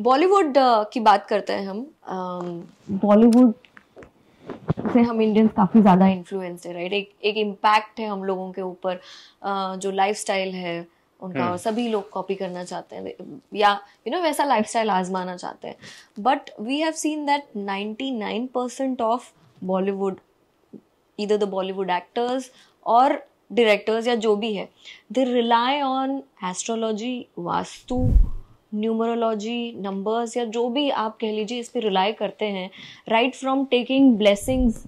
बॉलीवुड की बात करते हैं हम बॉलीवुड से हम इंडियंस काफ़ी ज़्यादा इन्फ्लुएंस है राइट एक एक इम्पैक्ट है हम लोगों के ऊपर जो लाइफ है उनका हम्म। सभी लोग कॉपी करना चाहते हैं या यू नो वैसा लाइफ आजमाना चाहते हैं but we have seen that 99% nine percent of Bollywood इधर द बॉलीवुड एक्टर्स और डायरेक्टर्स या जो भी है they rely on astrology vastu numerology numbers या जो भी आप कह लीजिए इस पर रिलाई करते हैं right from taking blessings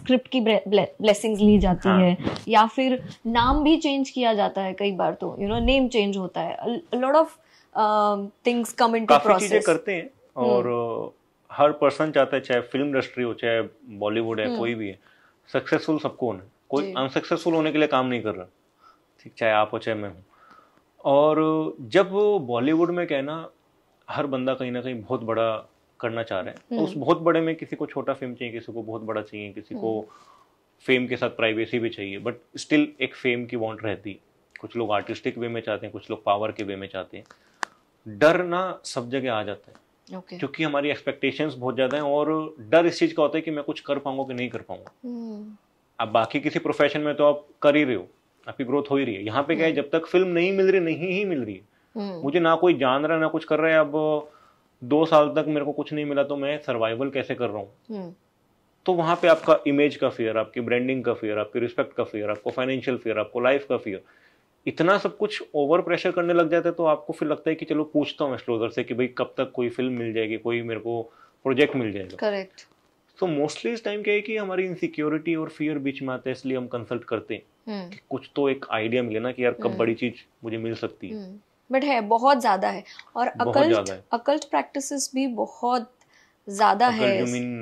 script की ब्लेसिंग्स ली जाती हाँ. है या फिर नाम भी चेंज किया जाता है कई बार तो यू नो नेम चेंज होता है lot of things come into process करते हैं हम्म। और हुँ. Uh, हर पर्सन चाहता है चाहे फिल्म इंडस्ट्री हो चाहे बॉलीवुड है हुँ. हम्म। कोई भी है सक्सेसफुल सबको होना कोई अनसक्सेसफुल होने के लिए काम नहीं कर रहा ठीक चाहे आप हो चाहे मैं हूँ और जब बॉलीवुड में कहना हर बंदा कहीं ना कहीं बहुत बड़ा करना चाह रहा है तो उस हम्म। बहुत बड़े में किसी को छोटा फेम चाहिए किसी को बहुत बड़ा चाहिए किसी को फेम हम्म। के साथ प्राइवेसी भी चाहिए बट स्टिल एक फेम की वांट रहती कुछ लोग आर्टिस्टिक वे में चाहते हैं कुछ लोग पावर के वे में चाहते हैं डर ना सब जगह आ जाता है okay. क्योंकि हमारी एक्सपेक्टेशंस बहुत ज़्यादा हैं और डर इस चीज़ का होता है कि मैं कुछ कर पाऊंगा कि नहीं कर पाऊंगा हम्म। अब बाकी किसी प्रोफेशन में तो आप कर ही रहे हो आपकी ग्रोथ हो ही रही है यहाँ पे क्या है हम्म। जब तक फिल्म नहीं मिल रही नहीं ही मिल रही है हम्म। मुझे ना कोई जान रहा है ना कुछ कर रहा है अब दो साल तक मेरे को कुछ नहीं मिला तो मैं सर्वाइवल कैसे कर रहा हूँ हम्म। तो वहां पे आपका इमेज का फियर आपकी ब्रांडिंग का फियर आपकी रिस्पेक्ट का फियर आपको फाइनेंशियल फियर आपको लाइफ का फियर इतना सब कुछ ओवर प्रेशर करने लग जाता है तो आपको फिर लगता है कि चलो पूछता हूँ एस्ट्रोलॉजर से कि भाई कब तक कोई फिल्म मिल जाएगी कोई मेरे को प्रोजेक्ट मिल जाएगा करेक्ट तो मोस्टली इस टाइम क्या है कि हमारी इनसिक्योरिटी और फियर बीच में आते हैं इसलिए हम कंसल्ट करते हैं कि हम्म। कुछ तो एक आइडिया मिले ना कि यार कब हम्म। बड़ी चीज मुझे मिल सकती है बट हम्म। है बहुत ज्यादा है और अकल्ट अकल्ट प्रैक्टिसेस भी बहुत ज्यादा है यू मीन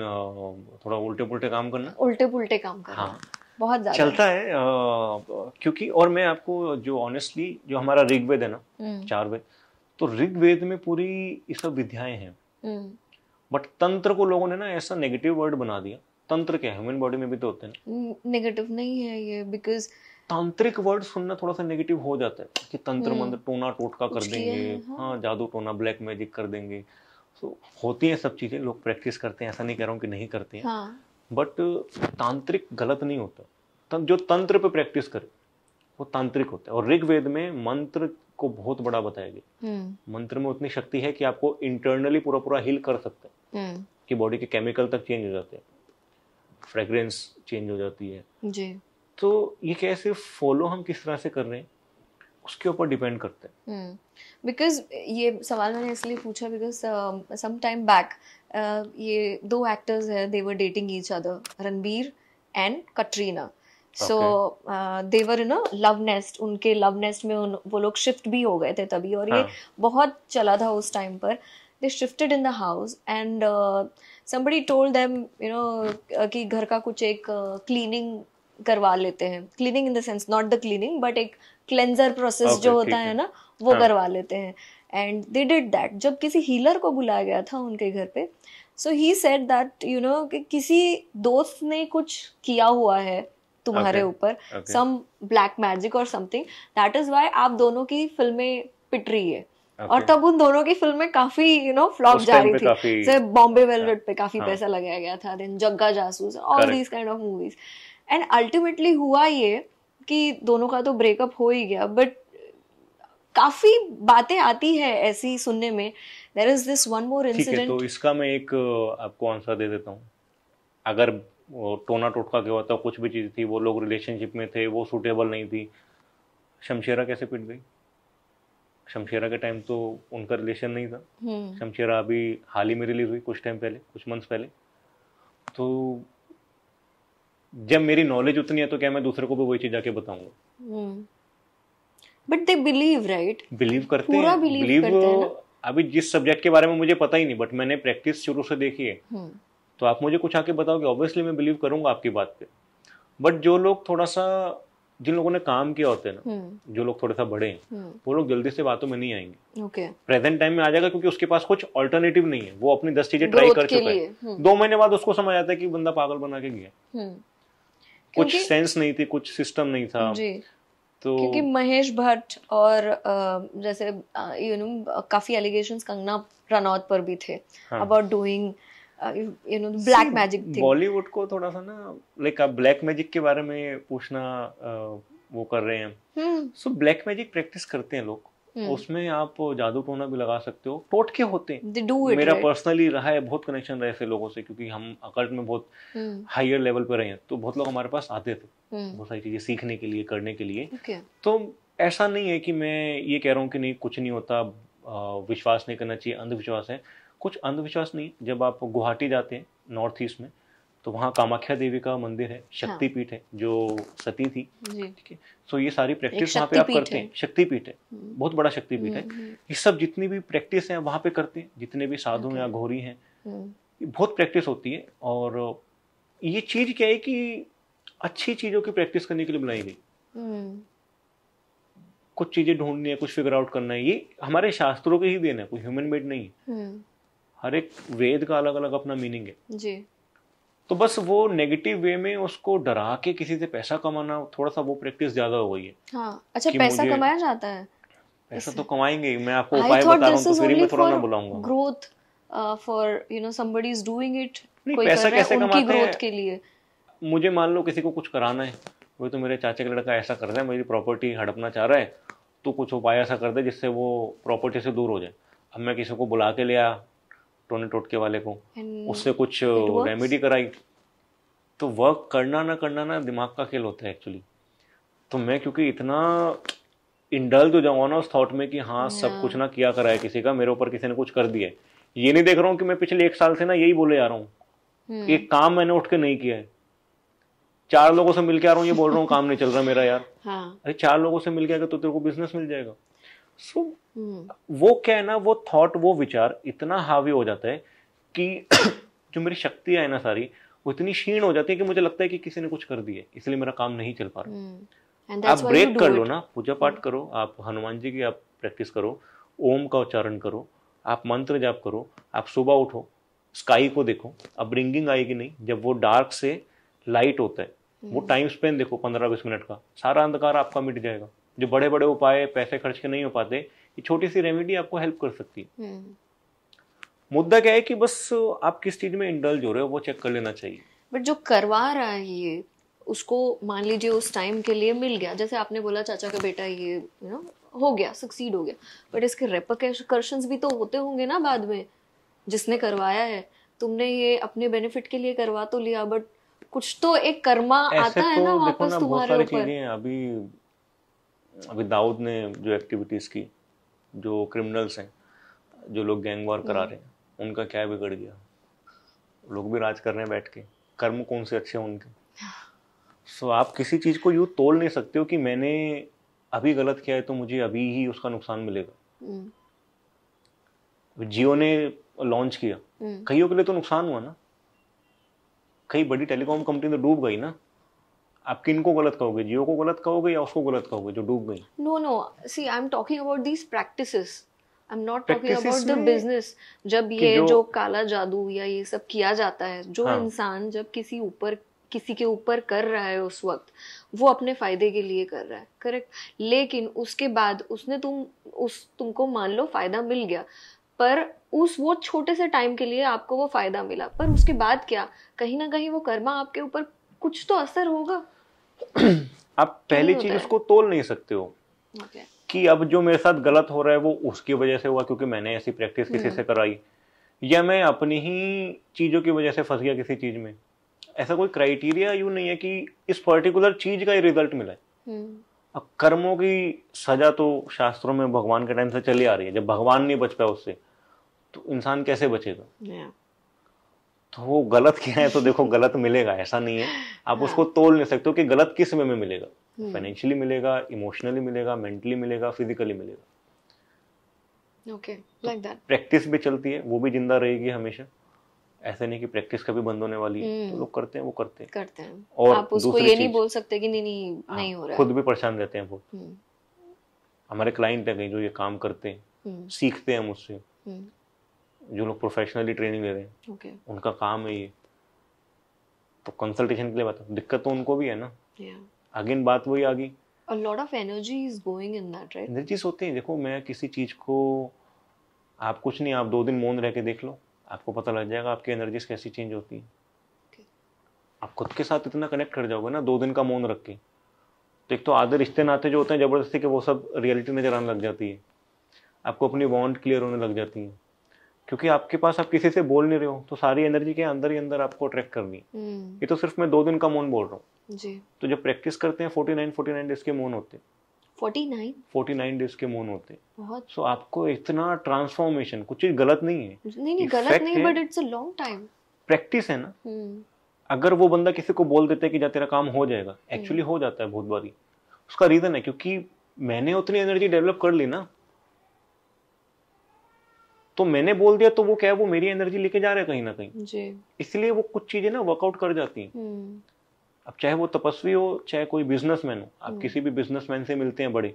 थोड़ा उल्टे पुल्टे काम करना उल्टे पुल्टे काम करना हाँ। बहुत ज्यादा चलता है, है आ, क्योंकि और मैं आपको जो ऑनेस्टली जो हमारा ऋग्वेद है ना चार वेद तो ऋग्वेद में पूरी सब विद्याएं हैं बट तंत्र को लोगों ने ना ऐसा नेगेटिव वर्ड बना दिया तंत्र क्या है ह्यूमन बॉडी में भी तो होते हैं नेगेटिव नहीं है ये बिकॉज तांत्रिक वर्ड सुनना थोड़ा सा नेगेटिव हो जाता है कि तंत्र हम्म। मंत्र टोना टोटका कर देंगे हाँ, हाँ जादू टोना ब्लैक मैजिक कर देंगे सो so, होती हैं सब चीज़ें लोग प्रैक्टिस करते हैं ऐसा नहीं कह रहा हूँ कि नहीं करते हैं हाँ. बट तांत्रिक गलत नहीं होता जो तंत्र पे प्रैक्टिस करे वो तांत्रिक होता है और ऋग्वेद में मंत्र को बहुत बड़ा बताया गया हम्म। मंत्र में उतनी शक्ति है कि आपको इंटरनली पूरा पूरा हील कर सकता है हम्म। कि बॉडी के केमिकल तक चेंज हो जाते हैं फ्रेग्रेंस चेंज हो जाती है जी तो ये कैसे फॉलो हम किस तरह से कर रहे हैं उसके ऊपर डिपेंड करते हैं बिकॉज हम्म। ये सवाल मैंने इसलिए पूछा बिकॉज सम टाइम बैक ये दो एक्टर्स हैं they were dating each other Ranbir and Katrina so they were in love nest उनके लव नेस्ट में उन, वो लोग शिफ्ट भी हो गए थे तभी और हाँ. ये बहुत चला था उस टाइम पर uh, they shifted in the house and uh, somebody told them you know uh, कि घर का कुछ एक क्लीनिंग uh, करवा लेते हैं cleaning in the sense not the cleaning but एक क्लेंजर प्रोसेस जो होता है ना वो हाँ। करवा लेते हैं एंड दे डिड दैट जब किसी हीलर को बुलाया गया था उनके घर पे so he said that you know कि किसी दोस्त ने कुछ किया हुआ है तुम्हारे ऊपर सम ब्लैक मैजिक और समथिंग दैट इज वाई आप दोनों की फिल्में पिट रही है okay. और तब उन दोनों की फिल्में काफी यू नो फ्लॉप जा रही थी जैसे बॉम्बे वेलवेट पे काफी हाँ। पैसा लगाया गया था then Jagga Jasoos all these kind of movies and ultimately हुआ ये कि दोनों का तो ब्रेकअप हो ही गया बट काफी बातें आती है ऐसी सुनने में there is this one more incident तो इसका मैं एक आपको आंसर दे देता हूँ अगर टोना टोटका क्या होता तो कुछ भी चीज़ थी वो लोग रिलेशनशिप में थे वो सूटेबल नहीं थी शमशेरा कैसे पिट गई शमशेरा के टाइम तो उनका रिलेशन नहीं था हम्म। शमशेरा अभी हाल ही में रिलीज हुई कुछ टाइम पहले कुछ मंथ्स पहले तो जब मेरी नॉलेज उतनी है तो क्या मैं दूसरे को भी वही चीज जाके बताऊंगा but they believe right believe करते पूरा हैं बिलीव करते हैं ना अभी जिस सब्जेक्ट के बारे में मुझे पता ही नहीं बट मैंने प्रैक्टिस शुरू से देखी है हम्म। तो आप मुझे कुछ आके बताओगे ऑब्वियसली मैं बिलीव करूंगा आपकी बात पे बट जो लोग थोड़ा सा जिन लोगों ने काम किया होते ना हम्म। जो लोग थोड़े सा बड़े हैं हम्म। वो लोग जल्दी से बातों में नहीं आएंगे ओके प्रेजेंट टाइम में आ जाएगा क्योंकि उसके पास कुछ ऑल्टरनेटिव नहीं है वो अपनी दस चीजें ट्राई कर चुका है हम्म। दो महीने बाद उसको समझ आता है कि बंदा पागल बना के गया कुछ सेंस नहीं थी कुछ सिस्टम नहीं था तो क्योंकि महेश भट्ट और जैसे यू नो काफी एलिगेशंस कंगना रनौत पर भी थे अबाउट हाँ। Doing you know black magic Bollywood को थोड़ा सा ना लाइक आप ब्लैक मैजिक के बारे में पूछना uh, वो कर रहे हैं सो ब्लैक मैजिक प्रैक्टिस करते हैं लोग hmm. उसमें आप जादू टोना भी लगा सकते हो टोटके होते हैं मेरा पर्सनली रहा है बहुत कनेक्शन रहे थे लोगों से क्योंकि हम अकल्ट में बहुत हायर hmm. लेवल पे रहे हैं तो बहुत लोग हमारे पास आते थे hmm. बहुत सारी चीजें सीखने के लिए करने के लिए okay. तो ऐसा नहीं है कि मैं ये कह रहा हूँ कि नहीं कुछ नहीं होता uh, विश्वास नहीं करना चाहिए अंधविश्वास है कुछ अंधविश्वास नहीं जब आप गुवाहाटी जाते हैं नॉर्थ ईस्ट में तो वहाँ कामाख्या देवी का मंदिर है हाँ। शक्तिपीठ है जो सती थी ठीक है सो ये सारी प्रैक्टिस वहाँ पे आप करते हैं शक्तिपीठ है हम्म। बहुत बड़ा शक्तिपीठ है हम्म, हम्म। ये सब जितनी भी प्रैक्टिस है वहाँ पे करते हैं जितने भी साधु या घोरी हैं बहुत प्रैक्टिस होती है और ये चीज क्या है कि अच्छी चीजों की प्रैक्टिस करने के लिए बनाई गई कुछ चीजें ढूंढनी है कुछ फिगर आउट करना है ये हमारे शास्त्रों के ही देन है कोई ह्यूमन मेड नहीं है हर एक वेद का अलग अलग अपना मीनिंग है जी तो बस वो नेगेटिव वे में उसको डरा के किसी से पैसा कमाना थोड़ा सा वो प्रैक्टिस ज्यादा हो गई है हाँ, अच्छा पैसा कमाया जाता है पैसा तो कमाएंगे मैं आपको उपाय बता रहा हूँ तो फिर मैं थोड़ा ना बुलाऊंगा growth for you know somebody is doing it कोई पैसा कैसे कमाते ग्रोथ के लिए मुझे मान लो किसी को कुछ कराना है वो तो मेरे चाचा का लड़का ऐसा कर रहा है मेरी प्रॉपर्टी हड़पना चाह रहा है तो कुछ उपाय ऐसा कर दे जिससे वो प्रॉपर्टी से दूर हो जाए अब मैं किसी को बुला के लिया टोने टोटके वाले को उससे कुछ रेमेडी uh, कराई तो वर्क करना ना करना ना दिमाग का खेल होता है एक्चुअली तो मैं क्योंकि इतना इंडल्ज हो जाऊंगा ना उस थॉट में कि हाँ सब कुछ ना किया करा किसी का मेरे ऊपर किसी ने कुछ कर दिया ये नहीं देख रहा हूँ कि मैं पिछले एक साल से ना यही बोले जा रहा हूँ hmm. एक काम मैंने उठ के नहीं किया है चार लोगों से मिल के आ रहा हूँ ये बोल रहा हूँ काम नहीं चल रहा मेरा यार हाँ। अरे चार लोगों से मिल के आएगा तो तेरे को बिजनेस मिल जाएगा सो hmm. वो क्या है ना वो थॉट वो विचार इतना हावी हो जाता है कि जो मेरी शक्ति है ना सारी वो इतनी क्षीण हो जाती है कि मुझे लगता है कि किसी ने कुछ कर दिया इसलिए मेरा काम नहीं चल पा रहा hmm. आप ब्रेक कर लो ना पूजा पाठ hmm. करो आप हनुमान जी की आप प्रैक्टिस करो ओम का उच्चारण करो आप मंत्र जाप करो आप सुबह उठो स्काई को देखो अब रिंगिंग आएगी नहीं जब वो डार्क से लाइट होता है वो टाइम स्पेंड देखो पंद्रह बीस मिनट का सारा अंधकार आपका मिट जाएगा जो बड़े बड़े उपाय पैसे खर्च के नहीं हो पाते ये छोटी सी रेमेडी आपको हेल्प कर सकती है हम्म। मुद्दा क्या है कि बस आप किस चीज में इंडल्ज हो रहे हो वो चेक कर लेना चाहिए बट जो करवा रहा है ये उसको मान लीजिए उस टाइम के लिए मिल गया जैसे आपने बोला चाचा का बेटा ये यू नो हो गया सक्सीड हो गया बट इसके रेपकर्शंस भी तो होते होंगे ना बाद में जिसने करवाया है तुमने ये अपने बेनिफिट के लिए करवा तो लिया बट कुछ तो एक कर्मा आता तो है ना वापस तुम्हारे ऊपर अभी अभी दाऊद ने जो एक्टिविटीज़ की जो क्रिमिनल्स हैं जो लोग गैंग वॉर करा रहे हैं उनका क्या बिगड़ गया लोग भी राज कर रहे हैं बैठ के कर्म कौन से अच्छे हैं उनके सो so, आप किसी चीज़ को यूँ तोल नहीं सकते हो कि मैंने अभी गलत किया है तो मुझे अभी ही उसका नुकसान मिलेगा हम्म। जियो ने लॉन्च किया हम्म। कईयों के लिए तो नुकसान हुआ ना कई बड़ी टेलीकॉम कंपनी तो डूब गई ना आप किन को गलत कहोगे जियो को गलत कहोगे या उसको गलत कहोगे जो डूब गई no no see I am talking about these practices I am not talking about the business जब ये जो, जो काला जादू या ये सब किया जाता है जो हाँ. इंसान जब किसी ऊपर किसी के ऊपर कर रहा है उस वक्त वो अपने फायदे के लिए कर रहा है करेक्ट लेकिन उसके बाद उसने तुम उस तुमको मान लो फायदा मिल गया पर उस वो छोटे से टाइम के लिए आपको वो फायदा मिला पर उसके बाद क्या कहीं ना कहीं वो कर्मा आपके ऊपर कुछ तो असर होगा आप पहली हम्म, चीज उसको तोल नहीं सकते हो कि अब जो मेरे साथ गलत हो रहा है वो उसकी वजह से हुआ क्योंकि मैंने ऐसी प्रैक्टिस किसी से हम्म। कराई या मैं अपनी ही चीज़ों की वजह से फंस गया किसी चीज़ में ऐसा कोई क्राइटेरिया यू नहीं है कि इस पर्टिकुलर चीज़ का ही रिजल्ट मिला है हम्म। अब कर्मों की सजा तो शास्त्रों में भगवान के टाइम से चली आ रही है जब भगवान नहीं बच पाया उससे तो इंसान कैसे बचेगा तो वो गलत क्या है तो देखो गलत मिलेगा ऐसा नहीं है आप उसको हाँ। तोल नहीं सकते हो कि गलत किस वे में मिलेगा फाइनेंशियली हम्म। मिलेगा इमोशनली मिलेगा मेंटली मिलेगा फिजिकली मिलेगा ओके लाइक दैट प्रैक्टिस भी चलती है वो भी जिंदा रहेगी हमेशा ऐसे नहीं कि प्रैक्टिस कभी बंद होने वाली है हम्म। तो लोग करते हैं वो करते हैं करते हैं और आप उसको ये नहीं बोल सकते कि नहीं नहीं हाँ, नहीं हो रहा खुद भी परेशान रहते हैं बहुत हम्म। हमारे क्लाइंट है कहीं जो ये काम करते हैं सीखते हैं मुझसे जो लोग प्रोफेशनली ट्रेनिंग ले रहे हैं okay. उनका काम है ये तो कंसल्टेशन के लिए बता दिक्कत तो उनको भी है ना अगेन yeah. बात वही आ गई a lot of energy is going in that right होते हैं देखो मैं किसी चीज को आप कुछ नहीं आप दो दिन मौन रह के देख लो आपको पता लग जाएगा आपकी एनर्जीज कैसी चेंज होती है okay. आप खुद के साथ इतना कनेक्ट कर जाओगे ना दो दिन का मौन रख के तो एक तो आधे रिश्ते नाते जो होते हैं ज़बरदस्ती के वो सब रियलिटी नज़र आने लग जाती है आपको अपनी बॉन्ड क्लियर होने लग जाती है क्योंकि आपके पास आप किसी से बोल नहीं रहे हो तो सारी एनर्जी के अंदर ही अंदर आपको अट्रैक्ट करनी हम्म। ये तो सिर्फ मैं दो दिन का मोन बोल रहा हूँ तो जब प्रैक्टिस करते हैं forty nine forty nine days के मौन होते डेज के होते सो so, आपको इतना ट्रांसफॉर्मेशन कुछ चीज गलत नहीं है लॉन्ग टाइम प्रैक्टिस है ना हम्म। अगर वो बंदा किसी को बोल देते है कि जा तेरा काम हो जाएगा एक्चुअली हम्म। hmm. हो जाता है बहुत बारी उसका रीजन है क्योंकि मैंने उतनी एनर्जी डेवलप कर ली ना तो मैंने बोल दिया तो वो क्या है वो मेरी एनर्जी लेके जा रहा है कहीं ना कहीं इसलिए वो कुछ चीजें ना वर्कआउट कर जाती हैं हम्म। अब चाहे वो तपस्वी हो चाहे कोई बिजनेसमैन हो आप हम्म। किसी भी बिजनेसमैन से मिलते हैं बड़े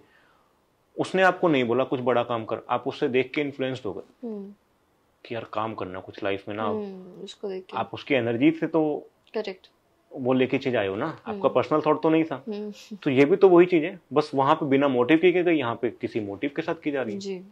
उसने आपको नहीं बोला कुछ बड़ा काम कर आप उससे देख के इन्फ्लुएंस्ड हो गए हम्म। कि यार काम करना कुछ लाइफ में ना उसको देख आप उसकी एनर्जी से तो करेक्ट वो लेके चीज आयो ना आपका पर्सनल थॉट तो नहीं था तो ये भी तो वही चीज है बस वहां पे बिना मोटिव के गई यहाँ पे किसी मोटिव के साथ की जा रही है